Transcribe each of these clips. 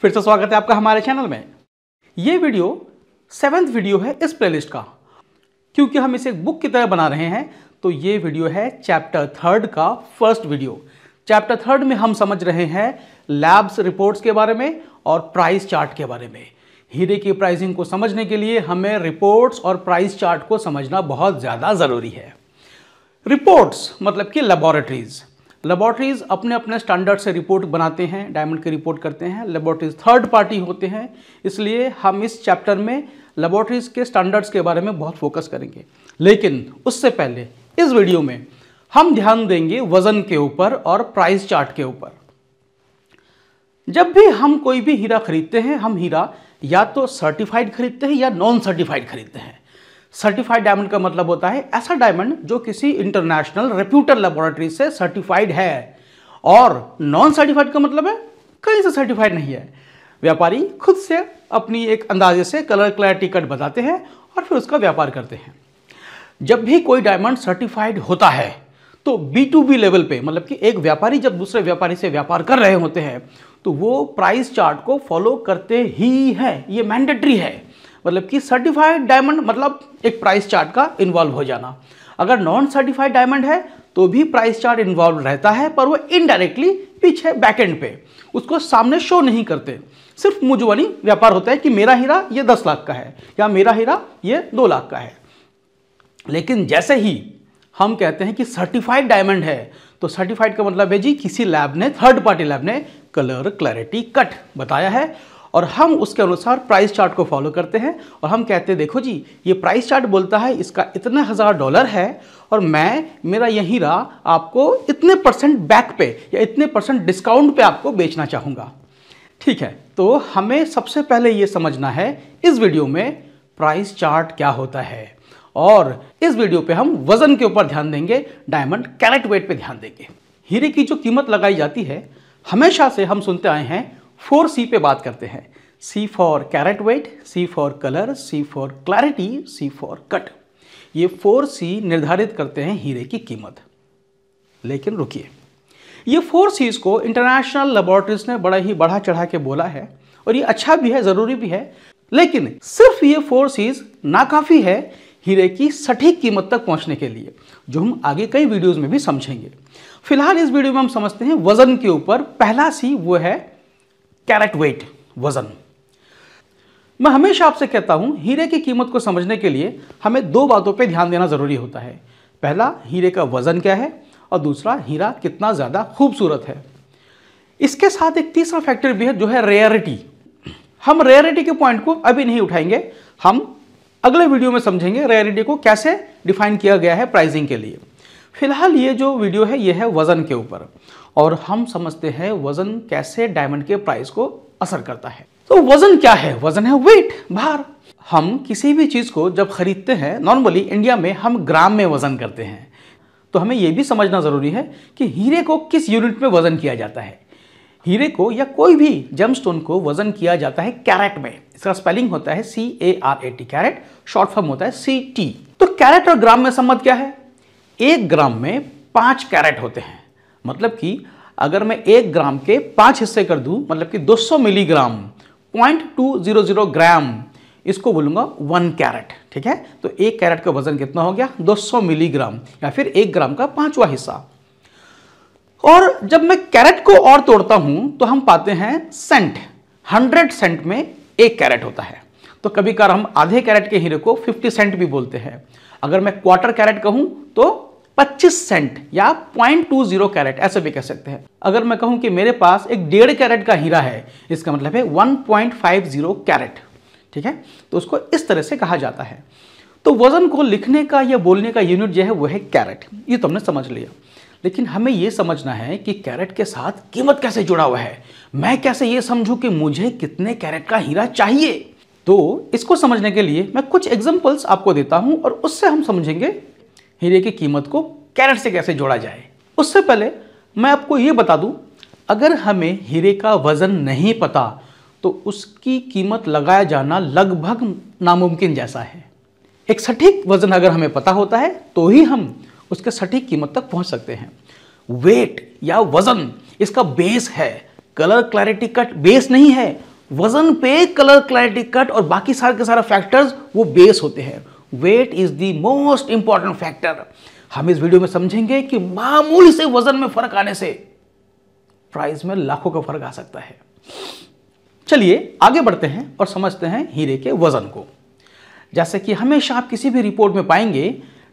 फिर से स्वागत है आपका हमारे चैनल में ये वीडियो सेवेंथ वीडियो है इस प्लेलिस्ट का क्योंकि हम इसे बुक की तरह बना रहे हैं तो ये वीडियो है चैप्टर थर्ड का फर्स्ट वीडियो चैप्टर थर्ड में हम समझ रहे हैं लैब्स रिपोर्ट्स के बारे में और प्राइस चार्ट के बारे में हीरे की प्राइसिंग को समझने के लिए हमें रिपोर्ट्स और प्राइस चार्ट को समझना बहुत ज़्यादा ज़रूरी है रिपोर्ट्स मतलब कि लेबोरेटरीज लेबॉर्टरीज अपने अपने स्टैंडर्ड से रिपोर्ट बनाते हैं डायमंड की रिपोर्ट करते हैं लेबॉर्ट्रीज थर्ड पार्टी होते हैं इसलिए हम इस चैप्टर में लेबॉरटरीज के स्टैंडर्ड्स के बारे में बहुत फोकस करेंगे लेकिन उससे पहले इस वीडियो में हम ध्यान देंगे वजन के ऊपर और प्राइस चार्ट के ऊपर जब भी हम कोई भी हीरा खरीदते हैं हम हीरा या तो सर्टिफाइड खरीदते हैं या नॉन सर्टिफाइड खरीदते हैं सर्टिफाइड डायमंड का मतलब होता है ऐसा डायमंड जो किसी इंटरनेशनल रेप्यूटेड लेबोरेटरी से सर्टिफाइड है और नॉन सर्टिफाइड का मतलब है कहीं से सर्टिफाइड नहीं है व्यापारी खुद से अपनी एक अंदाजे से कलर क्लैरिटी कट बताते हैं और फिर उसका व्यापार करते हैं जब भी कोई डायमंड सर्टिफाइड होता है तो बी टू बी लेवल पे मतलब कि एक व्यापारी जब दूसरे व्यापारी से व्यापार कर रहे होते हैं तो वो प्राइस चार्ट को फॉलो करते ही है ये मैंडेटरी है मतलब कि सर्टिफाइड डायमंड मतलब एक प्राइस चार्ट का इन्वॉल्व हो जाना अगर नॉन सर्टिफाइड डायमंड है तो भी प्राइस चार्ट इन्वॉल्व रहता है पर वो इनडायरेक्टली पीछे बैकेंड पे उसको सामने शो नहीं करते सिर्फ मुजुवनी व्यापार होता है कि मेरा हीरा ये दस लाख का है या मेरा हीरा ये दो लाख का है लेकिन जैसे ही हम कहते हैं कि सर्टिफाइड डायमंड है तो सर्टिफाइड का मतलब है जी किसी लैब ने थर्ड पार्टी लैब ने कलर क्लैरिटी कट बताया है और हम उसके अनुसार प्राइस चार्ट को फॉलो करते हैं और हम कहते हैं देखो जी ये प्राइस चार्ट बोलता है इसका इतना हज़ार डॉलर है और मैं मेरा यहीं रहा आपको इतने परसेंट बैक पे या इतने परसेंट डिस्काउंट पे आपको बेचना चाहूँगा ठीक है तो हमें सबसे पहले ये समझना है इस वीडियो में प्राइस चार्ट क्या होता है और इस वीडियो पे हम वजन के ऊपर ध्यान देंगे डायमंड कैरेट वेट पे ध्यान देंगे हीरे की जो कीमत लगाई जाती है हमेशा से हम सुनते आए हैं फोर सी पे बात करते हैं C for carat weight C for colour C for clarity C for cut ये फोर सी निर्धारित करते हैं हीरे की कीमत लेकिन रुकिए ये फोर सीज को इंटरनेशनल लेबोरेटरीज ने बड़ा ही बढ़ा चढ़ा के बोला है और ये अच्छा भी है ज़रूरी भी है लेकिन सिर्फ ये फोर सीज नाकाफ़ी है हीरे की सटीक कीमत तक पहुंचने के लिए जो हम आगे कई वीडियोस में भी समझेंगे फिलहाल इस वीडियो में हम समझते हैं वज़न के ऊपर पहला सी वो है कैरेट वेट वजन मैं हमेशा आपसे कहता हूं हीरे की कीमत को समझने के लिए हमें दो बातों पे ध्यान देना ज़रूरी होता है पहला हीरे का वज़न क्या है और दूसरा हीरा कितना ज़्यादा खूबसूरत है इसके साथ एक तीसरा फैक्टर भी है जो है रेयरिटी हम रेयरिटी के पॉइंट को अभी नहीं उठाएंगे हम अगले वीडियो में समझेंगे रेयरिटी को कैसे डिफाइन किया गया है प्राइसिंग के लिए फिलहाल ये जो वीडियो है ये है वज़न के ऊपर और हम समझते हैं वज़न कैसे डायमंड के प्राइस को असर करता है तो वज़न क्या है वज़न है वेट भार हम किसी भी चीज़ को जब खरीदते हैं नॉर्मली इंडिया में हम ग्राम में वज़न करते हैं तो हमें यह भी समझना ज़रूरी है कि हीरे को किस यूनिट में वज़न किया जाता है हीरे को या कोई भी जेमस्टोन को वज़न किया जाता है कैरेट में इसका स्पेलिंग होता है C A R A T carat short form होता है सी टी तो कैरेट और ग्राम में संबंध क्या है एक ग्राम में पाँच कैरेट होते हैं मतलब कि अगर मैं एक ग्राम के पाँच हिस्से कर दूँ मतलब कि 200 milligram point two zero zero gram इसको बोलूँगा वन कैरेट ठीक है तो एक कैरेट का वजन कितना हो गया 200 मिलीग्राम या फिर एक ग्राम का पांचवा हिस्सा और जब मैं कैरेट को और तोड़ता हूँ तो हम पाते हैं सेंट हंड्रेड सेंट में एक कैरेट होता है तो कभी कभार हम आधे कैरेट के हीरे को फिफ्टी सेंट भी बोलते हैं अगर मैं क्वार्टर कैरेट कहूं तो 25 सेंट या 0.20 कैरेट ऐसे भी कह सकते हैं अगर मैं कहूं कि मेरे पास एक डेढ़ कैरेट का हीरा है इसका मतलब है 1.50 कैरेट ठीक है तो उसको इस तरह से कहा जाता है तो वजन को लिखने का या बोलने का यूनिट जो है वो है कैरेट ये तो हमने समझ लिया लेकिन हमें ये समझना है कि कैरेट के साथ कीमत कैसे जुड़ा हुआ है मैं कैसे ये समझूं कि मुझे कितने कैरेट का हीरा चाहिए तो इसको समझने के लिए मैं कुछ एग्जाम्पल्स आपको देता हूं और उससे हम समझेंगे हीरे की कीमत को कैरेट से कैसे जोड़ा जाए उससे पहले मैं आपको ये बता दूं अगर हमें हीरे का वज़न नहीं पता तो उसकी कीमत लगाया जाना लगभग नामुमकिन जैसा है एक सटीक वज़न अगर हमें पता होता है तो ही हम उसके सटीक कीमत तक पहुंच सकते हैं वेट या वज़न इसका बेस है कलर क्लैरिटी कट बेस नहीं है वज़न पे कलर क्लैरिटी कट और बाकी सारे के सारा फैक्टर्स वो बेस होते हैं weight is the most important factor हम इस वीडियो में समझेंगे कि मामूली से वजन में फर्क आने से प्राइस में लाखों का फर्क आ सकता है चलिए आगे बढ़ते हैं और समझते हैं हीरे के वजन को जैसे कि हमेशा आप किसी भी रिपोर्ट में पाएंगे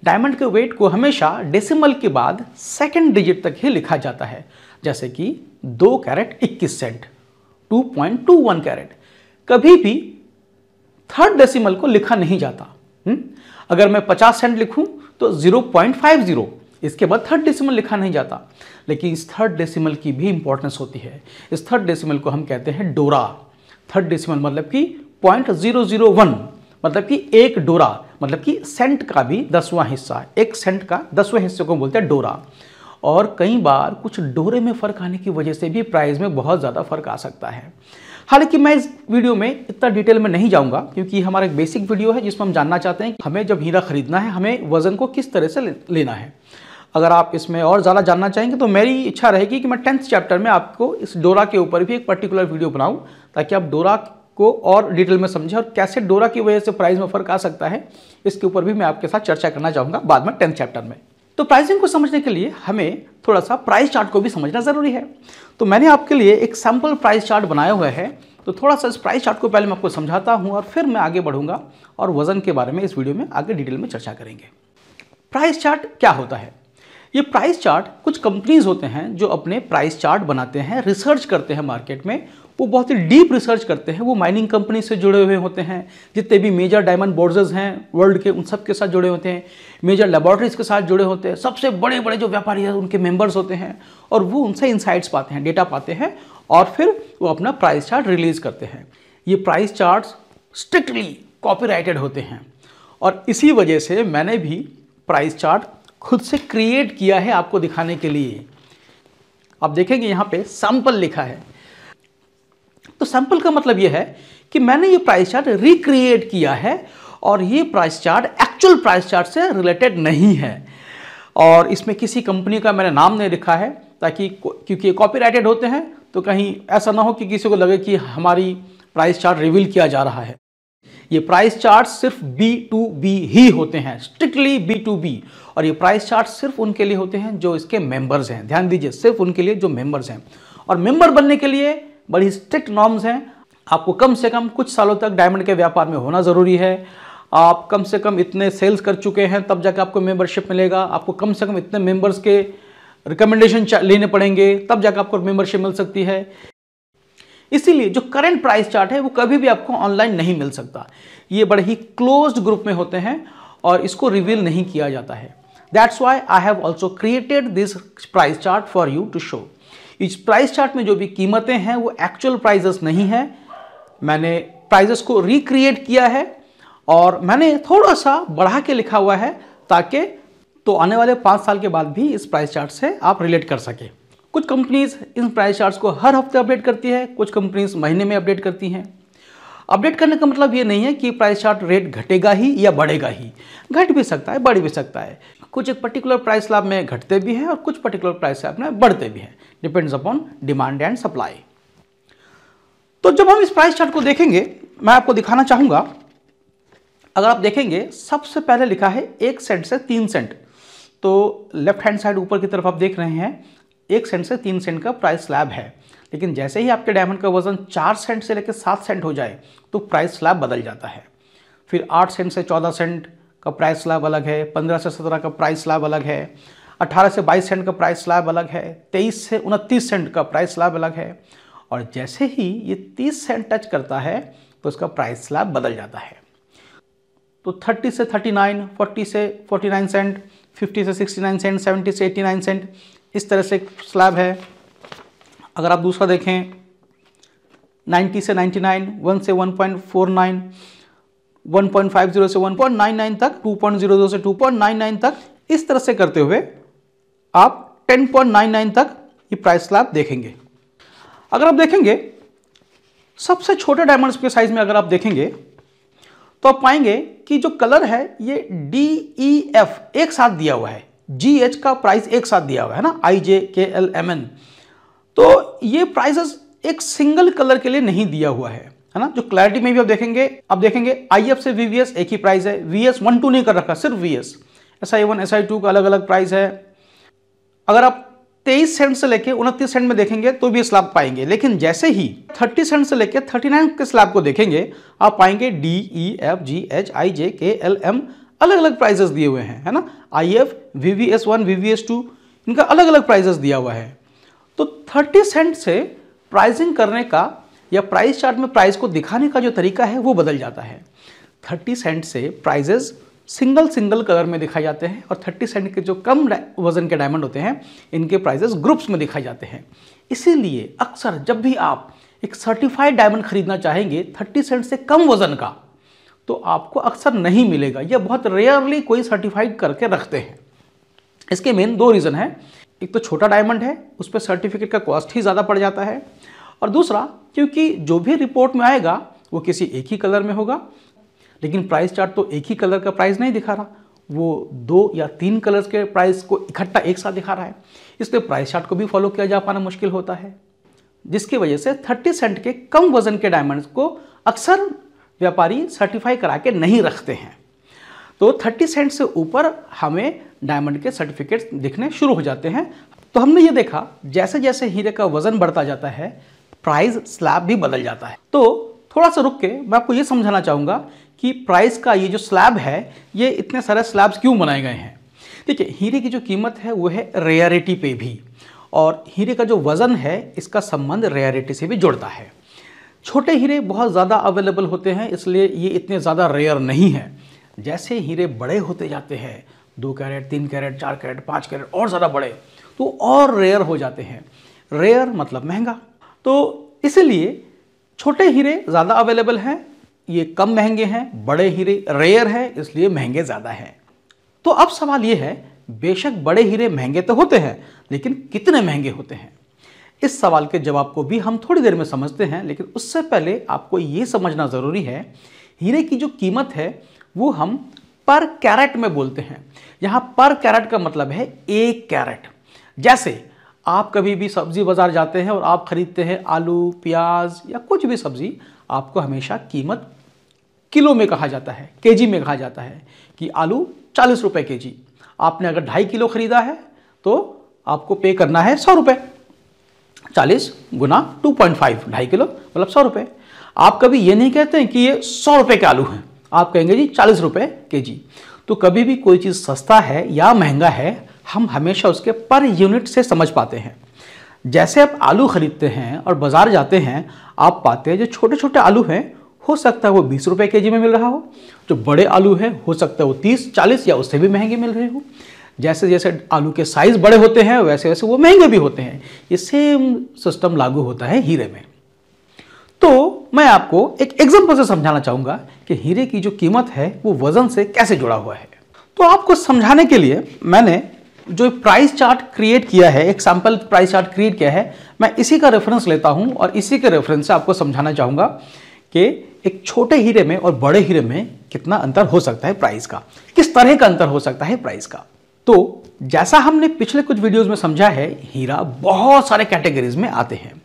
डायमंड के वेट को हमेशा डेसिमल के बाद सेकंड डिजिट तक ही लिखा जाता है जैसे कि दो कैरेट इक्कीस सेंट 2.21 कैरेट कभी भी थर्ड डेसिमल को लिखा नहीं जाता हम्म? अगर मैं 50 सेंट लिखूं तो 0.50 इसके बाद थर्ड डेसिमल लिखा नहीं जाता लेकिन इस थर्ड डेसिमल की भी इंपॉर्टेंस होती है इस थर्ड डेसिमल को हम कहते हैं डोरा थर्ड डेसिमल मतलब कि पॉइंट जीरो जीरो वन मतलब कि एक डोरा मतलब कि सेंट का भी दसवां हिस्सा एक सेंट का दसवें हिस्से को बोलते हैं डोरा और कई बार कुछ डोरे में फ़र्क आने की वजह से भी प्राइस में बहुत ज़्यादा फर्क आ सकता है हालांकि मैं इस वीडियो में इतना डिटेल में नहीं जाऊंगा क्योंकि हमारा एक बेसिक वीडियो है जिसमें हम जानना चाहते हैं कि हमें जब हीरा खरीदना है हमें वज़न को किस तरह से लेना है अगर आप इसमें और ज़्यादा जानना चाहेंगे तो मेरी इच्छा रहेगी कि मैं टेंथ चैप्टर में आपको इस डोरा के ऊपर भी एक पर्टिकुलर वीडियो बनाऊं ताकि आप डोरा को और डिटेल में समझें और कैसे डोरा की वजह से प्राइस में फ़र्क आ सकता है इसके ऊपर भी मैं आपके साथ चर्चा करना चाहूँगा बाद में टेंथ चैप्टर में तो प्राइसिंग को समझने के लिए हमें थोड़ा सा प्राइस चार्ट को भी समझना ज़रूरी है तो मैंने आपके लिए एक सैम्पल प्राइस चार्ट बनाया हुआ है तो थोड़ा सा इस प्राइस चार्ट को पहले मैं आपको समझाता हूँ और फिर मैं आगे बढ़ूंगा और वज़न के बारे में इस वीडियो में आगे डिटेल में चर्चा करेंगे प्राइस चार्ट क्या होता है ये प्राइस चार्ट कुछ कंपनीज होते हैं जो अपने प्राइस चार्ट बनाते हैं रिसर्च करते हैं मार्केट में वो बहुत ही डीप रिसर्च करते हैं वो माइनिंग कंपनी से जुड़े हुए होते हैं जितने भी मेजर डायमंड बोर्जेज हैं वर्ल्ड के उन सब के साथ जुड़े होते हैं मेजर लेबोरेटरीज के साथ जुड़े होते हैं सबसे बड़े बड़े जो व्यापारी हैं उनके मेंबर्स होते हैं और वो उनसे इंसाइट्स पाते हैं डेटा पाते हैं और फिर वो अपना प्राइस चार्ट रिलीज़ करते हैं ये प्राइस चार्ट स्ट्रिक्टली कॉपी होते हैं और इसी वजह से मैंने भी प्राइस चार्ट खुद से क्रिएट किया है आपको दिखाने के लिए आप देखेंगे यहाँ पे सैम्पल लिखा है तो सैंपल का मतलब यह है कि मैंने ये प्राइस चार्ट रिक्रिएट किया है और ये price chart actual price chart से रिलेटेड नहीं है और इसमें किसी कंपनी का मैंने नाम नहीं लिखा है ताकि क्योंकि ये कॉपीराइटेड होते हैं तो कहीं ऐसा ना हो कि किसी को लगे कि हमारी प्राइस चार्ट रिवील किया जा रहा है ये प्राइस चार्ट सिर्फ बी टू बी ही होते हैं स्ट्रिक्टली बी टू बी और ये प्राइस चार्ट सिर्फ उनके लिए होते हैं जो इसके मेंबर्स हैं ध्यान दीजिए सिर्फ उनके लिए जो मेंबर्स हैं और मेंबर बनने के लिए बड़ी स्ट्रिक्ट नॉर्म्स हैं आपको कम से कम कुछ सालों तक डायमंड के व्यापार में होना ज़रूरी है आप कम से कम इतने सेल्स कर चुके हैं तब जाके आपको मेंबरशिप मिलेगा आपको कम से कम इतने मेंबर्स के रिकमेंडेशन लेने पड़ेंगे तब जाकर आपको मेंबरशिप मिल सकती है इसीलिए जो करंट प्राइस चार्ट है वो कभी भी आपको ऑनलाइन नहीं मिल सकता ये बड़े ही क्लोज्ड ग्रुप में होते हैं और इसको रिवील नहीं किया जाता है that's why I have also created this price chart for you to show इस प्राइस चार्ट में जो भी कीमतें हैं वो एक्चुअल प्राइजेस नहीं है मैंने प्राइजेस को रिक्रिएट किया है और मैंने थोड़ा सा बढ़ा के लिखा हुआ है ताकि तो आने वाले पाँच साल के बाद भी इस प्राइस चार्ट से आप रिलेट कर सकें कुछ कंपनीज़ इन प्राइस चार्ट्स को हर हफ्ते अपडेट करती है कुछ कंपनीज़ महीने में अपडेट करती हैं अपडेट करने का मतलब ये नहीं है कि प्राइस चार्ट रेट घटेगा ही या बढ़ेगा ही घट भी सकता है बढ़ भी सकता है कुछ एक पर्टिकुलर प्राइस स्लैब में घटते भी हैं और कुछ पर्टिकुलर प्राइस लाभ में बढ़ते भी हैं depends upon demand and supply तो जब हम इस प्राइस चार्ट को देखेंगे मैं आपको दिखाना चाहूंगा अगर आप देखेंगे सबसे पहले लिखा है एक सेंट से तीन सेंट तो लेफ्ट हैंड साइड ऊपर की तरफ आप देख रहे हैं एक सेंट से तीन सेंट का प्राइस स्लैब है लेकिन जैसे ही आपके डायमंड का वजन चार सेंट से लेकर सात सेंट हो जाए तो प्राइस स्लैब बदल जाता है फिर आठ सेंट से चौदह सेंट का प्राइस स्लैब अलग है पंद्रह से सत्रह का प्राइस स्लैब अलग है अठारह से बाईस सेंट का प्राइस स्लैब अलग है तेईस से उनतीस सेंट का प्राइस स्लैब अलग है और जैसे ही ये तीस सेंट टच करता है तो इसका प्राइस स्लैब बदल जाता है तो थर्टी से थर्टी नाइन फोर्टी से फोर्टी नाइन सेंट फिफ्टी से सिक्सटी नाइन सेंट सेवेंटी से एट्टी नाइन सेंट इस तरह से एक स्लैब है अगर आप दूसरा देखें नाइन्टी से नाइन्टी नाइन वन से वन पॉइंट फोर नाइन 1.50 से 1.99 तक 2.00 से 2.99 तक इस तरह से करते हुए आप 10.99 तक ये प्राइस स्लैब देखेंगे अगर आप देखेंगे सबसे छोटे डायमंड्स के साइज में अगर आप देखेंगे तो आप पाएंगे कि जो कलर है ये डी ई एफ एक साथ दिया हुआ है जी एच का प्राइस एक साथ दिया हुआ है ना आई J K L M N तो ये प्राइसेस एक सिंगल कलर के लिए नहीं दिया हुआ है है ना जो क्लैरिटी में भी आप देखेंगे आप देखेंगे आई से वीवीएस एक ही प्राइस है वी एस वन टू नहीं कर रखा सिर्फ V S S I one S I two का अलग अलग प्राइस है अगर आप तेईस सेंट से लेके उनतीस सेंट में देखेंगे तो भी स्लैब पाएंगे लेकिन जैसे ही थर्टी सेंट से लेके थर्टी नाइन के स्लैब को देखेंगे आप पाएंगे D E F G H I J K L M अलग अलग प्राइजेस दिए हुए हैं है ना I F V V S one V V S two इनका अलग अलग प्राइजेस दिया हुआ है तो थर्टी सेंट से प्राइजिंग करने का या प्राइस चार्ट में प्राइस को दिखाने का जो तरीका है वो बदल जाता है थर्टी सेंट से प्राइजेज़ सिंगल सिंगल कलर में दिखाए जाते हैं और 30 सेंट के जो कम वजन के डायमंड होते हैं इनके प्राइजेस ग्रुप्स में दिखाए जाते हैं इसीलिए अक्सर जब भी आप एक सर्टिफाइड डायमंड खरीदना चाहेंगे 30 सेंट से कम वजन का तो आपको अक्सर नहीं मिलेगा यह बहुत रेयरली कोई सर्टिफाइड करके रखते हैं इसके मेन दो रीज़न है एक तो छोटा डायमंड है उस पर सर्टिफिकेट का कॉस्ट ही ज़्यादा पड़ जाता है और दूसरा क्योंकि जो भी रिपोर्ट में आएगा वो किसी एक ही कलर में होगा लेकिन प्राइस चार्ट तो एक ही कलर का प्राइस नहीं दिखा रहा वो दो या तीन कलर्स के प्राइस को इकट्ठा एक साथ दिखा रहा है इसलिए प्राइस चार्ट को भी फॉलो किया जा पाना मुश्किल होता है जिसकी वजह से 30 सेंट के कम वजन के डायमंड्स को अक्सर व्यापारी सर्टिफाई करा के नहीं रखते हैं तो 30 सेंट से ऊपर हमें डायमंड के सर्टिफिकेट्स दिखने शुरू हो जाते हैं तो हमने ये देखा जैसे जैसे हीरे का वज़न बढ़ता जाता है प्राइस स्लैब भी बदल जाता है तो थोड़ा सा रुक के मैं आपको ये समझाना चाहूँगा कि प्राइस का ये जो स्लैब है ये इतने सारे स्लैब्स क्यों बनाए गए हैं देखिए हीरे की जो कीमत है वो है रेयरिटी पे भी और हीरे का जो वज़न है इसका संबंध रेयरिटी से भी जुड़ता है छोटे हीरे बहुत ज़्यादा अवेलेबल होते हैं इसलिए ये इतने ज़्यादा रेयर नहीं है जैसे हीरे बड़े होते जाते हैं दो कैरेट तीन कैरेट चार कैरेट पाँच कैरेट और ज़्यादा बड़े तो और रेयर हो जाते हैं रेयर मतलब महंगा तो इसलिए छोटे हीरे ज़्यादा अवेलेबल हैं ये कम महंगे हैं बड़े हीरे रेयर हैं इसलिए महंगे ज़्यादा हैं तो अब सवाल ये है बेशक बड़े हीरे महंगे तो होते हैं लेकिन कितने महंगे होते हैं इस सवाल के जवाब को भी हम थोड़ी देर में समझते हैं लेकिन उससे पहले आपको ये समझना ज़रूरी है हीरे की जो कीमत है वो हम पर कैरेट में बोलते हैं यहाँ पर कैरेट का मतलब है एक कैरेट जैसे आप कभी भी सब्ज़ी बाज़ार जाते हैं और आप ख़रीदते हैं आलू प्याज या कुछ भी सब्ज़ी आपको हमेशा कीमत किलो में कहा जाता है केजी में कहा जाता है कि आलू चालीस रुपये के जी आपने अगर ढाई किलो ख़रीदा है तो आपको पे करना है सौ रुपये चालीस गुना टू पॉइंट फाइव ढाई किलो मतलब सौ रुपये आप कभी ये नहीं कहते हैं कि ये सौ रुपये के आलू हैं आप कहेंगे जी चालीस रुपये के जी तो कभी भी कोई चीज़ सस्ता है या महंगा है हम हमेशा उसके पर यूनिट से समझ पाते हैं जैसे आप आलू ख़रीदते हैं और बाज़ार जाते हैं आप पाते हैं जो छोटे छोटे आलू हैं हो सकता है वो बीस रुपये के जी में मिल रहा हो जो बड़े आलू हैं हो सकता है वो तीस चालीस या उससे भी महंगे मिल रहे हो जैसे जैसे आलू के साइज़ बड़े होते हैं वैसे वैसे वो महंगे भी होते हैं ये सेम सिस्टम लागू होता है हीरे में तो मैं आपको एक एग्जाम्पल से समझाना चाहूंगा कि हीरे की जो कीमत है वो वज़न से कैसे जुड़ा हुआ है तो आपको समझाने के लिए मैंने जो प्राइस चार्ट क्रिएट किया है एक सैम्पल प्राइस चार्ट क्रिएट किया है मैं इसी का रेफरेंस लेता हूं और इसी के रेफरेंस से आपको समझाना चाहूंगा कि एक छोटे हीरे में और बड़े हीरे में कितना अंतर हो सकता है प्राइस का किस तरह का अंतर हो सकता है प्राइस का तो जैसा हमने पिछले कुछ वीडियोस में समझा है हीरा बहुत सारे कैटेगरीज में आते हैं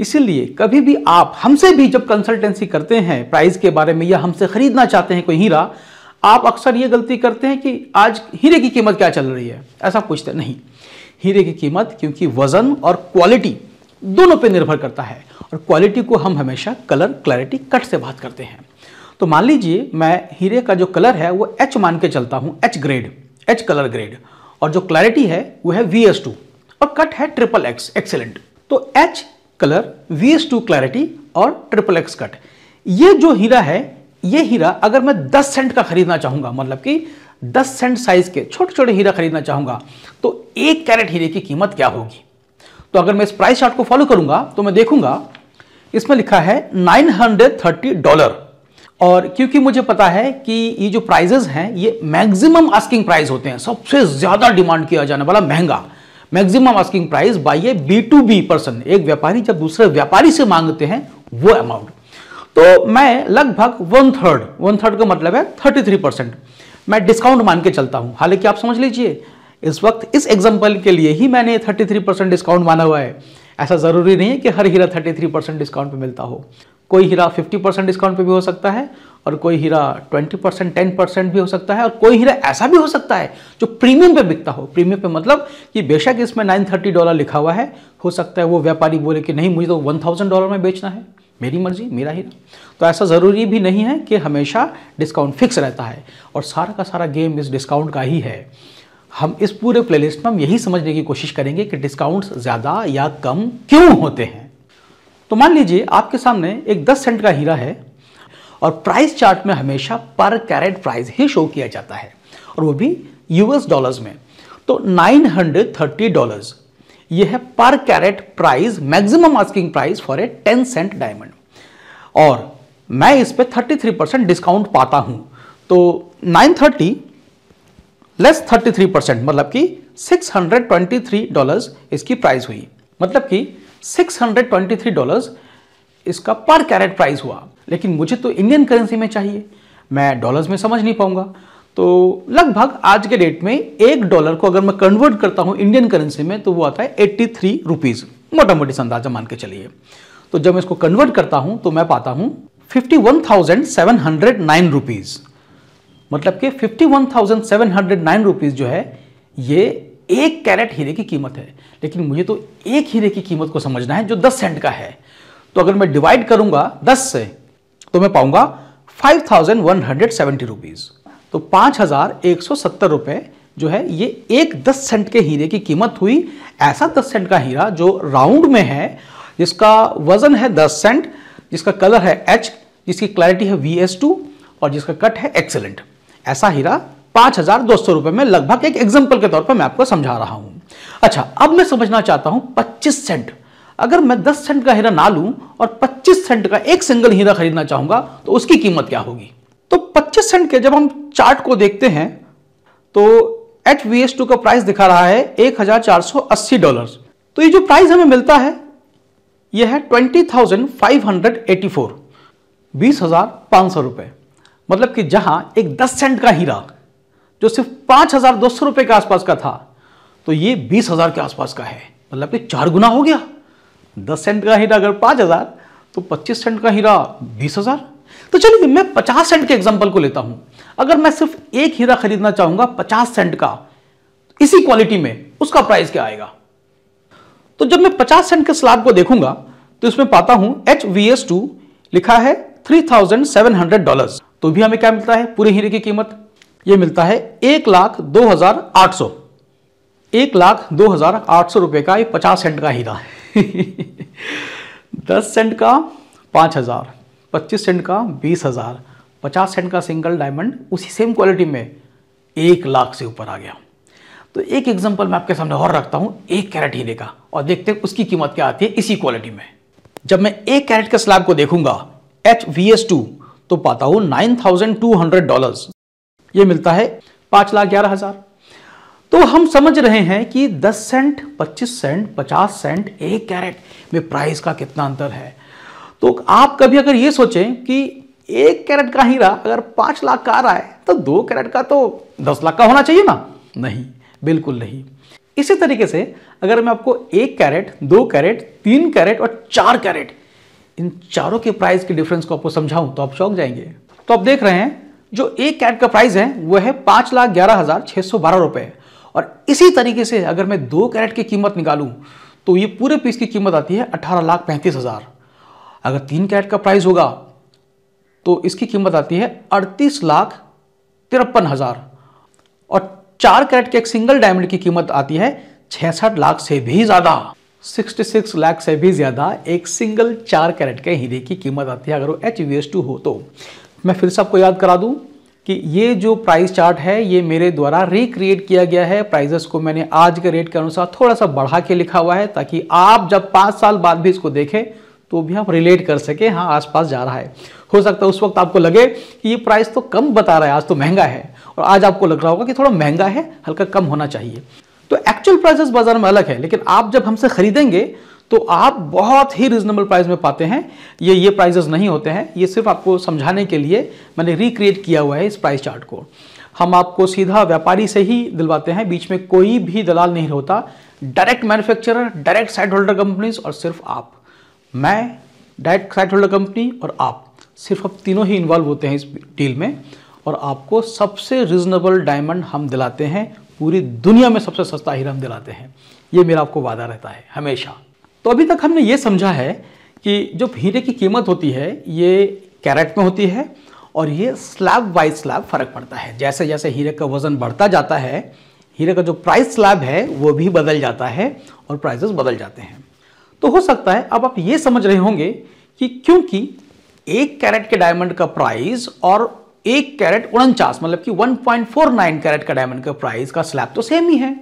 इसीलिए कभी भी आप हमसे भी जब कंसल्टेंसी करते हैं प्राइस के बारे में या हमसे खरीदना चाहते हैं कोई हीरा आप अक्सर ये गलती करते हैं कि आज हीरे की कीमत क्या चल रही है ऐसा पूछते तो नहीं हीरे की कीमत क्योंकि वज़न और क्वालिटी दोनों पे निर्भर करता है और क्वालिटी को हम हमेशा कलर क्लैरिटी कट से बात करते हैं तो मान लीजिए मैं हीरे का जो कलर है वो एच मान के चलता हूँ H grade H colour grade और जो क्लैरिटी है वो है वी एस टू और कट है ट्रिपल एक्स एक्सेलेंट तो H colour V S two clarity और ट्रिपल एक्स कट ये जो हीरा है ये हीरा अगर मैं 10 सेंट का खरीदना चाहूंगा मतलब कि 10 सेंट साइज के छोटे छोटे हीरा खरीदना चाहूंगा तो एक कैरेट हीरे की कीमत क्या होगी तो अगर मैं इस प्राइस चार्ट को फॉलो करूंगा तो मैं देखूंगा इसमें लिखा है 930 डॉलर और क्योंकि मुझे पता है कि ये जो प्राइजेस हैं ये मैक्सिमम आस्किंग प्राइस होते हैं सबसे ज़्यादा डिमांड किया जाने वाला महंगा maximum asking price by a B to B person एक व्यापारी जब दूसरे व्यापारी से मांगते हैं वो अमाउंट तो मैं लगभग वन थर्ड वन थर्ड का मतलब है थर्टी थ्री परसेंट मैं डिस्काउंट मान के चलता हूँ हालांकि आप समझ लीजिए इस वक्त इस एग्जाम्पल के लिए ही मैंने थर्टी थ्री परसेंट डिस्काउंट माना हुआ है ऐसा ज़रूरी नहीं है कि हर हीरा थर्टी थ्री परसेंट डिस्काउंट पर मिलता हो कोई हीरा फिफ्टी परसेंट डिस्काउंट पर भी हो सकता है और कोई हीरा ट्वेंटी परसेंट टेन परसेंट भी हो सकता है और कोई हीरा ऐसा भी हो सकता है जो प्रीमियम पे बिकता हो प्रीमियम पे मतलब कि बेशक इसमें नाइन थर्टी डॉलर लिखा हुआ है हो सकता है वो व्यापारी बोले कि नहीं मुझे तो वन थाउजेंड डॉलर में बेचना है मेरी मर्जी मेरा हीरा तो ऐसा ज़रूरी भी नहीं है कि हमेशा डिस्काउंट फिक्स रहता है और सारा का सारा गेम इस डिस्काउंट का ही है हम इस पूरे प्लेलिस्ट में हम यही समझने की कोशिश करेंगे कि डिस्काउंट्स ज़्यादा या कम क्यों होते हैं तो मान लीजिए आपके सामने एक 10 सेंट का हीरा है और प्राइस चार्ट में हमेशा पर कैरेट प्राइस ही शो किया जाता है और वो भी यूएस डॉलर्स में तो 930 डॉलर्स ये है per carat price maximum asking price for a ten cent diamond और मैं इस पर थर्टी थ्री परसेंट डिस्काउंट पाता हूं तो nine thirty less thirty three percent मतलब कि six hundred twenty three dollars इसकी प्राइस हुई मतलब कि six hundred twenty three dollars इसका पर कैरेट प्राइस हुआ लेकिन मुझे तो इंडियन करेंसी में चाहिए मैं डॉलर्स में समझ नहीं पाऊंगा तो लगभग आज के डेट में एक डॉलर को अगर मैं कन्वर्ट करता हूँ इंडियन करेंसी में तो वो आता है एट्टी थ्री रुपीज़ मोटा मोटी अंदाजा मान के चलिए तो जब मैं इसको कन्वर्ट करता हूँ तो मैं पाता हूँ fifty one thousand seven hundred nine rupees मतलब कि fifty one thousand seven hundred nine rupees जो है ये एक कैरेट हीरे की कीमत है लेकिन मुझे तो एक हीरे की कीमत को समझना है जो दस सेंट का है तो अगर मैं डिवाइड करूंगा दस से तो मैं पाऊंगा five thousand one hundred seventy rupees तो पाँच हजार एक सौ सत्तर रुपये जो है ये एक दस सेंट के हीरे की कीमत हुई ऐसा दस सेंट का हीरा जो राउंड में है जिसका वजन है दस सेंट जिसका कलर है एच जिसकी क्लैरिटी है वी एस टू और जिसका कट है एक्सेलेंट ऐसा हीरा पाँच हज़ार दो सौ रुपये में लगभग एक एग्जाम्पल के तौर पर मैं आपको समझा रहा हूँ अच्छा अब मैं समझना चाहता हूँ पच्चीस सेंट अगर मैं दस सेंट का हीरा ना लूँ और पच्चीस सेंट का एक सिंगल हीरा खरीदना चाहूँगा तो उसकी कीमत क्या होगी तो 25 सेंट के जब हम चार्ट को देखते हैं तो एच वी एस टू का प्राइस दिखा रहा है एक हजार चार सौ अस्सी डॉलर तो ये जो प्राइस हमें मिलता है ये है twenty thousand five hundred eighty four बीस हजार पांच सौ रुपए मतलब कि जहां एक दस सेंट का हीरा जो सिर्फ पांच हजार दो सौ रुपए के आसपास का था तो ये बीस हजार के आसपास का है मतलब कि चार गुना हो गया दस सेंट का हीरा अगर पाँच हजार तो पच्चीस सेंट का हीरा बीस हजार तो चलिए मैं पचास सेंट के एग्जाम्पल को लेता हूं अगर मैं सिर्फ एक हीरा खरीदना चाहूंगा पचास सेंट का इसी क्वालिटी में उसका प्राइस क्या आएगा तो जब मैं पचास सेंट के स्लाब को देखूंगा तो इसमें पाता हूं एच वी एस टू लिखा है three thousand seven hundred dollar तो भी हमें क्या मिलता है पूरे हीरे की कीमत यह मिलता है एक लाख दो हजार आठ सौ एक लाख दो हजार आठ सौ रुपए का ये पचास सेंट का हीरा दस सेंट का पांच हजार पच्चीस सेंट का बीस हज़ार पचास सेंट का सिंगल डायमंड उसी सेम क्वालिटी में एक लाख से ऊपर आ गया तो एक एग्जाम्पल मैं आपके सामने और रखता हूँ एक कैरेट हीरे का और देखते हैं उसकी कीमत क्या आती है इसी क्वालिटी में जब मैं एक कैरेट के स्लैब को देखूंगा एच वी एस टू तो पाता हूं nine thousand two hundred dollar यह मिलता है पांच लाख ग्यारह हज़ार तो हम समझ रहे हैं कि दस सेंट पच्चीस सेंट पचास सेंट एक कैरेट में प्राइस का कितना अंतर है तो आप कभी अगर ये सोचें कि एक कैरेट का हीरा अगर पाँच लाख का आ रहा है तो दो कैरेट का तो दस लाख का होना चाहिए ना नहीं बिल्कुल नहीं इसी तरीके से अगर मैं आपको एक कैरेट दो कैरेट तीन कैरेट और चार कैरेट इन चारों के प्राइस के डिफरेंस को आपको समझाऊं तो आप चौंक जाएंगे तो आप देख रहे हैं जो एक कैरेट का प्राइस है वह है पाँच लाख ग्यारह हज़ार छः सौ बारह रुपये और इसी तरीके से अगर मैं दो कैरेट की कीमत निकालूं तो ये पूरे पीस की कीमत आती है अठारह लाख पैंतीस हज़ार अगर तीन कैरेट का प्राइस होगा तो इसकी कीमत आती है अड़तीस लाख तिरपन हज़ार और चार कैरेट के एक सिंगल डायमंड की कीमत आती है छसठ लाख से भी ज़्यादा 66 लाख से भी ज़्यादा एक सिंगल चार कैरेट के हीरे की कीमत आती है अगर वो एच वी एस टू हो तो मैं फिर से आपको याद करा दूं कि ये जो प्राइस चार्ट है ये मेरे द्वारा रिक्रिएट किया गया है प्राइजेस को मैंने आज के रेट के अनुसार थोड़ा सा बढ़ा के लिखा हुआ है ताकि आप जब पाँच साल बाद भी इसको देखें तो भी आप रिलेट कर सके हाँ आसपास जा रहा है हो सकता है उस वक्त आपको लगे कि ये प्राइस तो कम बता रहा है आज तो महंगा है और आज आपको लग रहा होगा कि थोड़ा महंगा है हल्का कम होना चाहिए तो एक्चुअल प्राइजेस बाजार में अलग है लेकिन आप जब हमसे खरीदेंगे तो आप बहुत ही रिजनेबल प्राइस में पाते हैं ये ये प्राइजेस नहीं होते हैं ये सिर्फ आपको समझाने के लिए मैंने रिक्रिएट किया हुआ है इस प्राइस चार्ट को हम आपको सीधा व्यापारी से ही दिलवाते हैं बीच में कोई भी दलाल नहीं होता direct manufacturer direct sight holder companies और सिर्फ आप मैं डायरेक्ट साइट होल्डर कंपनी और आप सिर्फ अब तीनों ही इन्वॉल्व होते हैं इस डील में और आपको सबसे रिजनेबल डायमंड हम दिलाते हैं पूरी दुनिया में सबसे सस्ता हीरा हम दिलाते हैं ये मेरा आपको वादा रहता है हमेशा तो अभी तक हमने ये समझा है कि जो हीरे की कीमत होती है ये कैरेट में होती है और ये स्लैब बाई स्लैब फ़र्क पड़ता है जैसे जैसे हीरे का वज़न बढ़ता जाता है हीरे का जो प्राइस स्लैब है वो भी बदल जाता है और प्राइजेस बदल जाते हैं तो हो सकता है अब आप ये समझ रहे होंगे कि क्योंकि एक कैरेट के डायमंड का प्राइस और एक कैरेट उनचास मतलब कि 1.49 कैरेट का डायमंड का प्राइस का स्लैब तो सेम ही है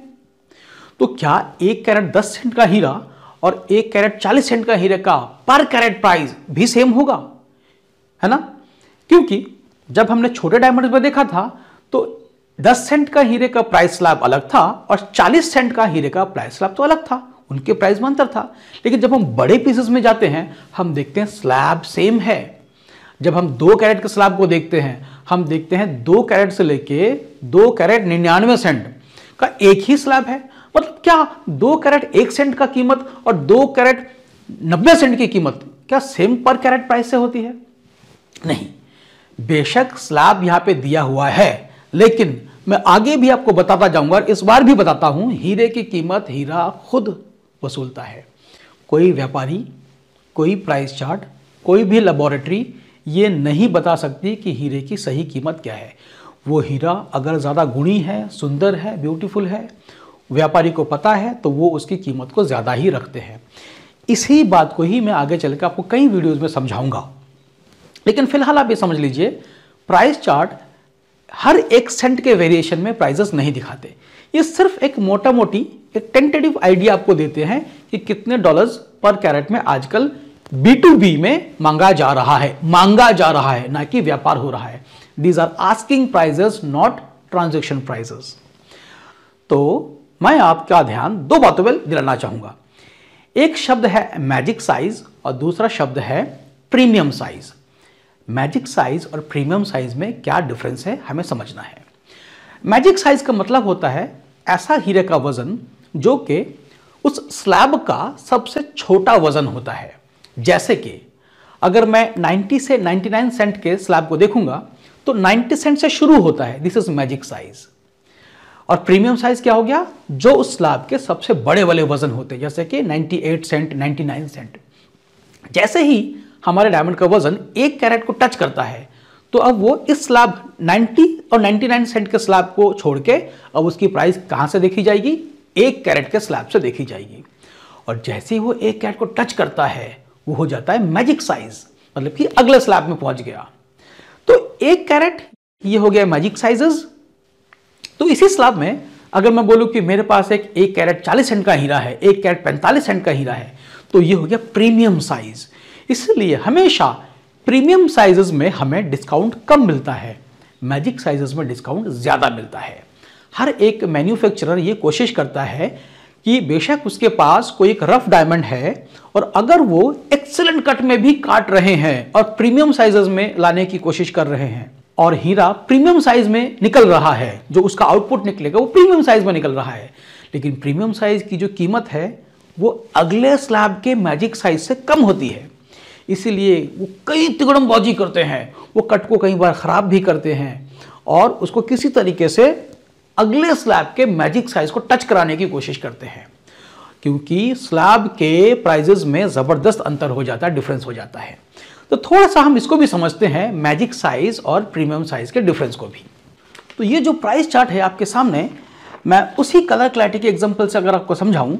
तो क्या एक कैरेट 10 सेंट का हीरा और एक कैरेट 40 सेंट का हीरे का पर कैरेट प्राइस भी सेम होगा है ना क्योंकि जब हमने छोटे डायमंड में देखा था तो 10 सेंट का हीरे का प्राइस स्लैब अलग था और 40 सेंट का हीरे का प्राइस स्लैब तो अलग था उनके प्राइस में अंतर था लेकिन जब हम बड़े पीसेस में जाते हैं हम देखते हैं स्लैब सेम है जब हम दो कैरेट के स्लैब को देखते हैं हम देखते हैं दो कैरेट से लेके दो कैरेट निन्यानवे सेंट का एक ही स्लैब है मतलब क्या दो कैरेट एक सेंट का कीमत और दो कैरेट नब्बे सेंट की कीमत क्या सेम पर कैरेट प्राइस से होती है नहीं बेशक स्लैब यहां पे दिया हुआ है लेकिन मैं आगे भी आपको बताता जाऊंगा इस बार भी बताता हूं हीरे की कीमत हीरा खुद वसूलता है कोई व्यापारी कोई प्राइस चार्ट कोई भी लेबोरेटरी ये नहीं बता सकती कि हीरे की सही कीमत क्या है वो हीरा अगर ज़्यादा गुणी है सुंदर है ब्यूटीफुल है व्यापारी को पता है तो वो उसकी कीमत को ज़्यादा ही रखते हैं इसी बात को ही मैं आगे चलकर आपको कई वीडियोज़ में समझाऊँगा लेकिन फिलहाल आप ये समझ लीजिए प्राइस चार्ट हर एक सेंट के वेरिएशन में प्राइजेस नहीं दिखाते ये सिर्फ एक मोटा मोटी एक टेंटेटिव आइडिया आपको देते हैं कि कितने डॉलर्स पर कैरेट में आजकल बी टू बी में मांगा जा रहा है मांगा जा रहा है ना कि व्यापार हो रहा है these are asking prices not transaction prices तो मैं आपका ध्यान दो बातों पर दिलाना चाहूंगा एक शब्द है मैजिक साइज और दूसरा शब्द है प्रीमियम साइज मैजिक साइज और प्रीमियम साइज में क्या डिफरेंस है हमें समझना है मैजिक साइज का मतलब होता है ऐसा हीरे का वजन जो कि उस स्लैब का सबसे छोटा वजन होता है जैसे कि अगर मैं 90 से 99 सेंट के स्लैब को देखूंगा तो 90 सेंट से शुरू होता है दिस इज मैजिक साइज और प्रीमियम साइज क्या हो गया जो उस स्लैब के सबसे बड़े वाले वजन होते हैं जैसे कि 98 सेंट 99 सेंट जैसे ही हमारे डायमंड का वजन एक कैरेट को टच करता है तो अब वो इस स्लैब 90 और 99 सेंट के स्लैब को छोड़ के अब उसकी प्राइस कहाँ से देखी जाएगी एक कैरेट के स्लैब से देखी जाएगी और जैसे ही वो एक कैरेट को टच करता है वो हो जाता है मैजिक साइज मतलब कि अगले स्लैब में पहुंच गया तो एक कैरेट ये हो गया मैजिक साइजेस तो इसी स्लैब में अगर मैं बोलूं कि मेरे पास एक एक कैरेट 40 सेंट का हीरा है एक कैरेट 45 सेंट का हीरा है तो ये हो गया प्रीमियम साइज इसलिए हमेशा प्रीमियम साइजेस में हमें डिस्काउंट कम मिलता है मैजिक साइजेस में डिस्काउंट ज़्यादा मिलता है हर एक मैन्युफैक्चरर ये कोशिश करता है कि बेशक उसके पास कोई एक रफ डायमंड है और अगर वो एक्सेलेंट कट में भी काट रहे हैं और प्रीमियम साइजेस में लाने की कोशिश कर रहे हैं और हीरा प्रीमियम साइज में निकल रहा है जो उसका आउटपुट निकलेगा वो प्रीमियम साइज में निकल रहा है लेकिन प्रीमियम साइज की जो कीमत है वो अगले स्लैब के मैजिक साइज से कम होती है इसीलिए वो कई तिगड़मबाजी करते हैं वो कट को कई बार ख़राब भी करते हैं और उसको किसी तरीके से अगले स्लैब के मैजिक साइज को टच कराने की कोशिश करते हैं क्योंकि स्लैब के प्राइजेज में ज़बरदस्त अंतर हो जाता है डिफरेंस हो जाता है तो थोड़ा सा हम इसको भी समझते हैं मैजिक साइज और प्रीमियम साइज के डिफरेंस को भी तो ये जो प्राइस चार्ट है आपके सामने मैं उसी कलर क्लैरिटी के एग्जाम्पल से अगर आपको समझाऊं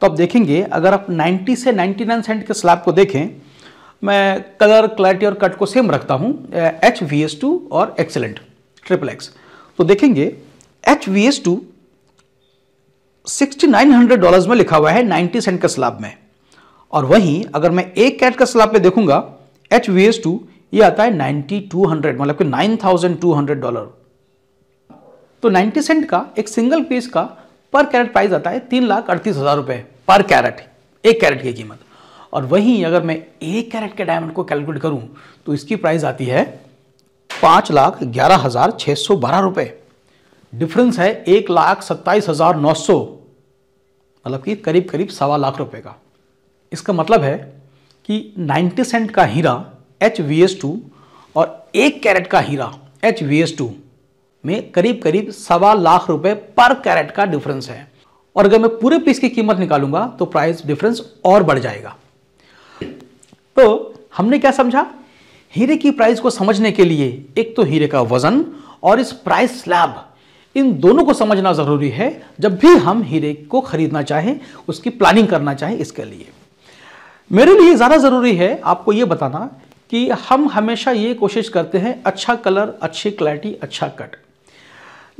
तो आप देखेंगे अगर आप 90 से 99 सेंट के स्लैब को देखें मैं कलर क्लैरिटी और कट को सेम रखता हूँ एच वी एस टू और एक्सेलेंट ट्रिपल एक्स तो देखेंगे H V S two sixty nine hundred dollar में लिखा हुआ है नाइन्टी सेंट का स्लाब में और वहीं अगर मैं एक कैट का स्लाब पे देखूंगा एच वी एस टू ये आता है नाइन्टी टू हंड्रेड मतलब कि nine thousand two hundred dollar तो नाइन्टी सेंट का एक सिंगल पीस का पर कैरेट प्राइस आता है तीन लाख अड़तीस हज़ार रुपये पर कैरेट एक कैरेट की कीमत और वहीं अगर मैं एक कैरेट के डायमंड को कैलकुलेट करूं तो इसकी प्राइस आती है पाँच लाख ग्यारह हज़ार छः सौ बारह रुपये डिफरेंस है एक लाख सत्ताईस हज़ार नौ सौ मतलब कि करीब करीब सवा लाख रुपए का इसका मतलब है कि 90 सेंट का हीरा एच वी एस टू और एक कैरेट का हीरा एच वी एस टू में करीब करीब सवा लाख रुपए पर कैरेट का डिफरेंस है और अगर मैं पूरे पीस की कीमत निकालूंगा तो प्राइस डिफरेंस और बढ़ जाएगा तो हमने क्या समझा हीरे की प्राइस को समझने के लिए एक तो हीरे का वजन और इस प्राइस स्लैब इन दोनों को समझना ज़रूरी है जब भी हम हीरे को खरीदना चाहें उसकी प्लानिंग करना चाहें इसके लिए मेरे लिए ज़्यादा ज़रूरी है आपको ये बताना कि हम हमेशा ये कोशिश करते हैं अच्छा कलर अच्छी क्लैरिटी अच्छा कट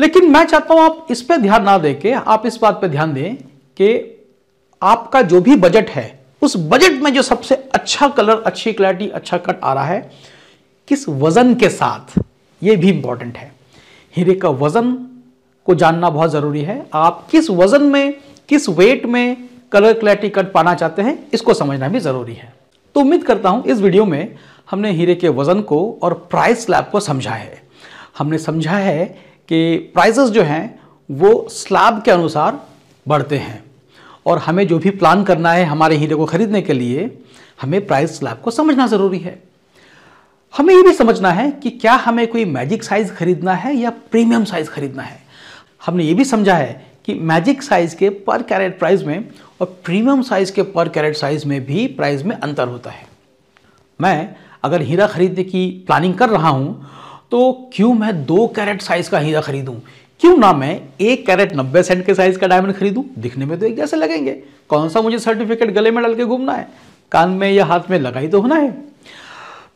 लेकिन मैं चाहता हूँ आप इस पर ध्यान ना दे के आप इस बात पर ध्यान दें कि आपका जो भी बजट है उस बजट में जो सबसे अच्छा कलर अच्छी क्लैरिटी अच्छा कट आ रहा है किस वजन के साथ ये भी इंपॉर्टेंट है हीरे का वजन को जानना बहुत ज़रूरी है आप किस वजन में किस वेट में कलर क्लैरिटी कट पाना चाहते हैं इसको समझना भी ज़रूरी है तो उम्मीद करता हूँ इस वीडियो में हमने हीरे के वज़न को और प्राइस स्लैब को समझा है हमने समझा है कि प्राइजेस जो हैं वो स्लैब के अनुसार बढ़ते हैं और हमें जो भी प्लान करना है हमारे हीरे को खरीदने के लिए हमें प्राइस स्लैब को समझना ज़रूरी है हमें ये भी समझना है कि क्या हमें कोई मैजिक साइज़ खरीदना है या प्रीमियम साइज़ खरीदना है हमने ये भी समझा है कि मैजिक साइज़ के पर कैरेट प्राइस में और प्रीमियम साइज़ के पर कैरेट साइज़ में भी प्राइस में अंतर होता है मैं अगर हीरा खरीदने की प्लानिंग कर रहा हूं तो क्यों मैं दो कैरेट साइज़ का हीरा खरीदूं क्यों ना मैं एक कैरेट नब्बे सेंट के साइज का डायमंड खरीदू दिखने में तो एक जैसे लगेंगे कौन सा मुझे सर्टिफिकेट गले में डाल के घूमना है कान में या हाथ में लगाई तो होना है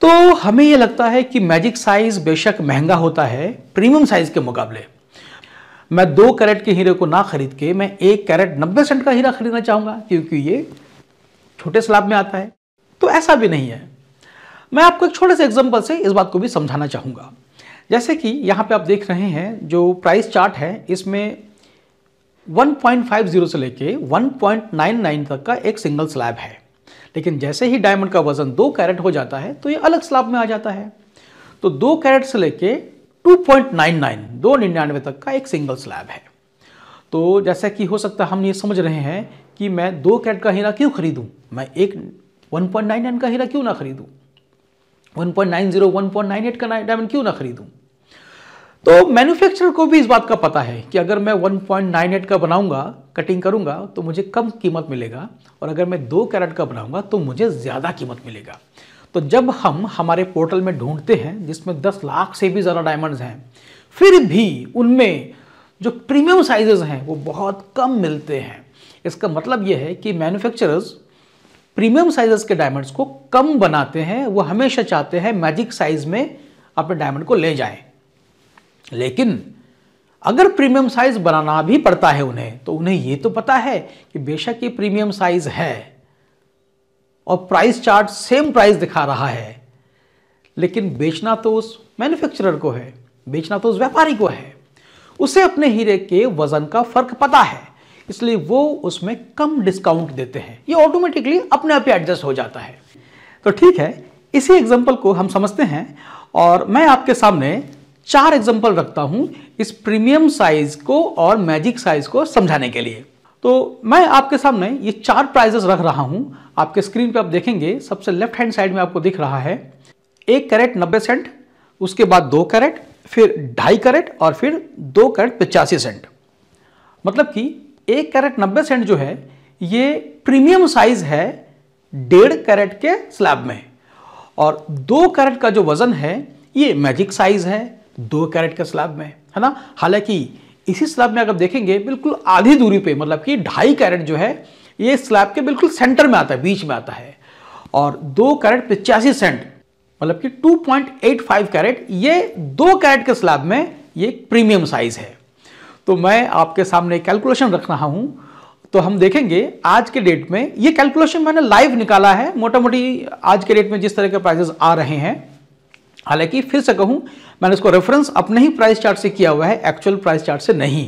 तो हमें यह लगता है कि मैजिक साइज बेशक महंगा होता है प्रीमियम साइज के मुकाबले मैं दो कैरेट के हीरे को ना खरीद के मैं एक कैरेट नब्बे सेंट का हीरा खरीदना चाहूंगा क्योंकि ये छोटे स्लाब में आता है तो ऐसा भी नहीं है मैं आपको एक छोटे से एग्जाम्पल से इस बात को भी समझाना चाहूंगा जैसे कि यहाँ पे आप देख रहे हैं जो प्राइस चार्ट है इसमें 1.50 से लेके 1.99 तक का एक सिंगल स्लैब है लेकिन जैसे ही डायमंड का वजन दो कैरेट हो जाता है तो ये अलग स्लैब में आ जाता है तो दो कैरेट से लेके 2.99 दो निन्यानवे तक का एक सिंगल स्लैब है तो जैसा कि हो सकता है हम ये समझ रहे हैं कि मैं दो कैरेट का हीरा क्यों खरीदूँ मैं एक 1.99 का हीरा क्यों ना खरीदूँ 1.90 1.98 का डायमंड क्यों ना खरीदूं तो मैन्युफैक्चरर को भी इस बात का पता है कि अगर मैं 1.98 का बनाऊंगा कटिंग करूंगा तो मुझे कम कीमत मिलेगा और अगर मैं दो कैरेट का बनाऊंगा तो मुझे ज़्यादा कीमत मिलेगा तो जब हम हमारे पोर्टल में ढूंढते हैं जिसमें 10 लाख से भी ज़्यादा डायमंड्स हैं फिर भी उनमें जो प्रीमियम साइजेस हैं वो बहुत कम मिलते हैं इसका मतलब यह है कि मैन्युफैक्चरर्स प्रीमियम साइजेस के डायमंड्स को कम बनाते हैं वो हमेशा चाहते हैं मैजिक साइज में अपने डायमंड को ले जाएं लेकिन अगर प्रीमियम साइज बनाना भी पड़ता है उन्हें तो उन्हें ये तो पता है कि बेशक ये प्रीमियम साइज है और प्राइस चार्ट सेम प्राइस दिखा रहा है लेकिन बेचना तो उस मैन्युफैक्चरर को है बेचना तो उस व्यापारी को है उसे अपने हीरे के वजन का फर्क पता है इसलिए वो उसमें कम डिस्काउंट देते हैं ये ऑटोमेटिकली अपने आप ही एडजस्ट हो जाता है तो ठीक है इसी एग्जाम्पल को हम समझते हैं और मैं आपके सामने चार एग्जाम्पल रखता हूं इस प्रीमियम साइज को और मैजिक साइज को समझाने के लिए तो मैं आपके सामने ये चार प्राइजेस रख रहा हूं आपके स्क्रीन पे आप देखेंगे सबसे लेफ्ट हैंड साइड में आपको दिख रहा है एक कैरेट नब्बे सेंट उसके बाद दो कैरेट फिर ढाई कैरेट और फिर दो कैरेट पचासी सेंट मतलब कि एक कैरेट नब्बे सेंट जो है ये प्रीमियम साइज है डेढ़ कैरेट के स्लैब में और दो कैरेट का जो वज़न है ये मैजिक साइज है दो कैरेट के स्लैब में है ना हालांकि इसी स्लैब में अगर देखेंगे बिल्कुल आधी दूरी पे मतलब कि ढाई कैरेट जो है ये स्लैब के बिल्कुल सेंटर में आता है बीच में आता है और दो कैरेट पिचासी सेंट मतलब कि 2.85 कैरेट ये दो कैरेट के स्लैब में ये प्रीमियम साइज है तो मैं आपके सामने कैलकुलेशन रख रहा हूं तो हम देखेंगे आज के डेट में ये कैलकुलेशन मैंने लाइव निकाला है मोटा मोटी आज के डेट में जिस तरह के प्राइजेस आ रहे हैं हालांकि फिर से कहूँ मैंने इसको रेफरेंस अपने ही प्राइस चार्ट से किया हुआ है एक्चुअल प्राइस चार्ट से नहीं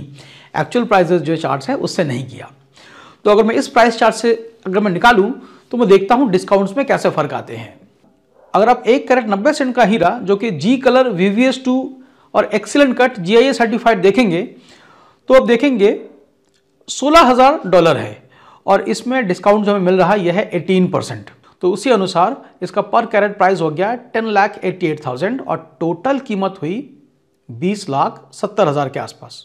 एक्चुअल प्राइजेस जो चार्ट है उससे नहीं किया तो अगर मैं इस प्राइस चार्ट से अगर मैं निकालूँ तो मैं देखता हूँ डिस्काउंट्स में कैसे फ़र्क आते हैं अगर आप एक करेट नब्बे सेंट का हीरा जो कि G colour V V S two और excellent cut G I A certified देखेंगे तो अब देखेंगे 16000 डॉलर है और इसमें डिस्काउंट जो हमें मिल रहा है यह है 18 परसेंट तो उसी अनुसार इसका पर कैरेट प्राइस हो गया ten lakh eighty eight thousand और टोटल कीमत हुई बीस लाख सत्तर हज़ार के आसपास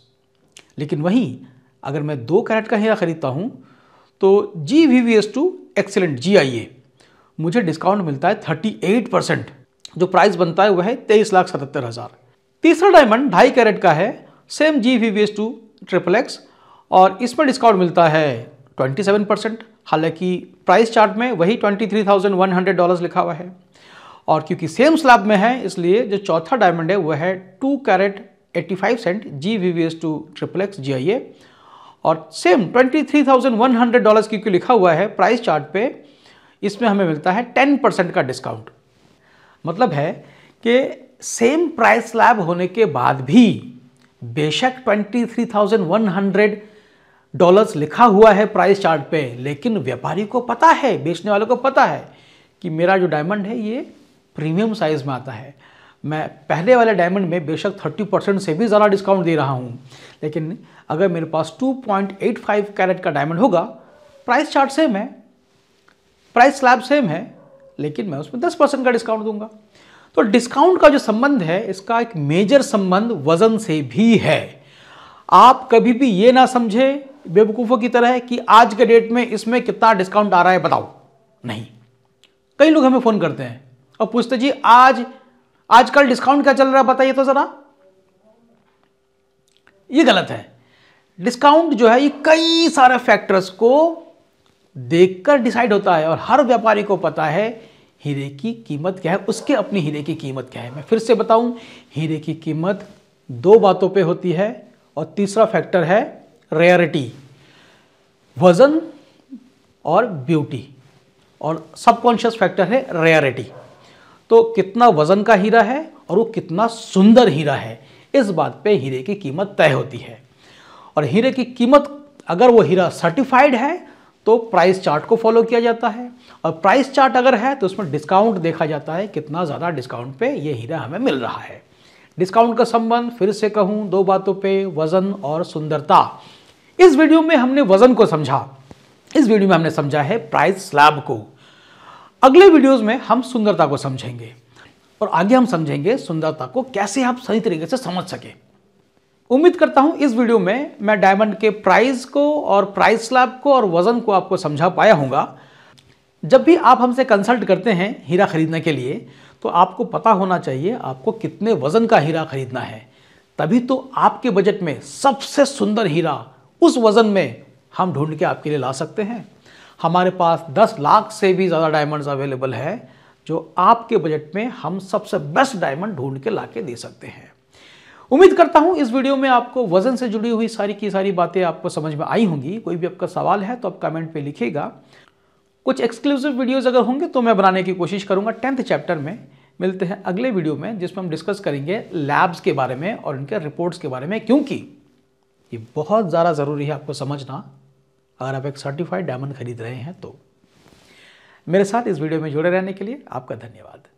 लेकिन वहीं अगर मैं दो कैरेट का हीरा ख़रीदता हूं तो G V V S two excellent G I A मुझे डिस्काउंट मिलता है थर्टी एट परसेंट जो प्राइस बनता है वह है तेईस लाख सतहत्तर हज़ार तीसरा डायमंड ढाई कैरेट का है same G V V S two triple X और इसमें डिस्काउंट मिलता है 27 परसेंट हालांकि प्राइस चार्ट में वही 23,100 डॉलर्स लिखा हुआ है और क्योंकि सेम स्लैब में है इसलिए जो चौथा डायमंड है वह है two carat 85 cent G V V S two triple X G I A और सेम 23,100 डॉलर्स क्योंकि लिखा हुआ है प्राइस चार्ट पे इसमें हमें मिलता है 10 परसेंट का डिस्काउंट मतलब है कि सेम प्राइस स्लैब होने के बाद भी बेशक 23,100 डॉलर्स लिखा हुआ है प्राइस चार्ट पे लेकिन व्यापारी को पता है बेचने वाले को पता है कि मेरा जो डायमंड है ये प्रीमियम साइज़ में आता है मैं पहले वाले डायमंड में बेशक 30 परसेंट से भी ज़्यादा डिस्काउंट दे रहा हूँ लेकिन अगर मेरे पास 2.85 कैरेट का डायमंड होगा प्राइस चार्ट सेम है प्राइस स्लैब सेम है लेकिन मैं उसमें 10 परसेंट का डिस्काउंट दूंगा तो डिस्काउंट का जो संबंध है इसका एक मेजर संबंध वजन से भी है आप कभी भी ये ना समझे बेवकूफ़ों की तरह कि आज के डेट में इसमें कितना डिस्काउंट आ रहा है बताओ नहीं कई लोग हमें फ़ोन करते हैं और पूछते जी आज आजकल डिस्काउंट क्या चल रहा है बताइए तो ज़रा ये गलत है डिस्काउंट जो है ये कई सारे फैक्टर्स को देखकर डिसाइड होता है और हर व्यापारी को पता है हीरे की कीमत क्या है उसके अपनी हीरे की कीमत क्या है मैं फिर से बताऊं हीरे की कीमत दो बातों पे होती है और तीसरा फैक्टर है रेयरिटी वज़न और ब्यूटी और सबकॉन्शियस फैक्टर है रेयरिटी तो कितना वज़न का हीरा है और वो कितना सुंदर हीरा है इस बात पे हीरे की कीमत तय होती है और हीरे की कीमत अगर वो हीरा सर्टिफाइड है तो प्राइस चार्ट को फॉलो किया जाता है और प्राइस चार्ट अगर है तो उसमें डिस्काउंट देखा जाता है कितना ज़्यादा डिस्काउंट पे ये हीरा हमें मिल रहा है डिस्काउंट का संबंध फिर से कहूँ दो बातों पे वज़न और सुंदरता इस वीडियो में हमने वज़न को समझा इस वीडियो में हमने समझा है प्राइस स्लैब को अगले वीडियोज़ में हम सुंदरता को समझेंगे और आगे हम समझेंगे सुंदरता को कैसे आप सही तरीके से समझ सकें उम्मीद करता हूं इस वीडियो में मैं डायमंड के प्राइस को और प्राइस स्लैब को और वज़न को आपको समझा पाया हूँगा जब भी आप हमसे कंसल्ट करते हैं हीरा ख़रीदने के लिए तो आपको पता होना चाहिए आपको कितने वज़न का हीरा ख़रीदना है तभी तो आपके बजट में सबसे सुंदर हीरा उस वज़न में हम ढूंढ के आपके लिए ला सकते हैं हमारे पास 10 लाख से भी ज़्यादा डायमंड्स अवेलेबल है जो आपके बजट में हम सबसे बेस्ट डायमंड ढूंढ के ला के दे सकते हैं उम्मीद करता हूं इस वीडियो में आपको वजन से जुड़ी हुई सारी की सारी बातें आपको समझ में आई होंगी कोई भी आपका सवाल है तो आप कमेंट पे लिखिएगा कुछ एक्सक्लूसिव वीडियोस अगर होंगे तो मैं बनाने की कोशिश करूंगा टेंथ चैप्टर में मिलते हैं अगले वीडियो में जिसमें हम डिस्कस करेंगे लैब्स के बारे में और उनके रिपोर्ट्स के बारे में क्योंकि ये बहुत ज़्यादा ज़रूरी है आपको समझना अगर आप एक सर्टिफाइड डायमंड खरीद रहे हैं तो मेरे साथ इस वीडियो में जुड़े रहने के लिए आपका धन्यवाद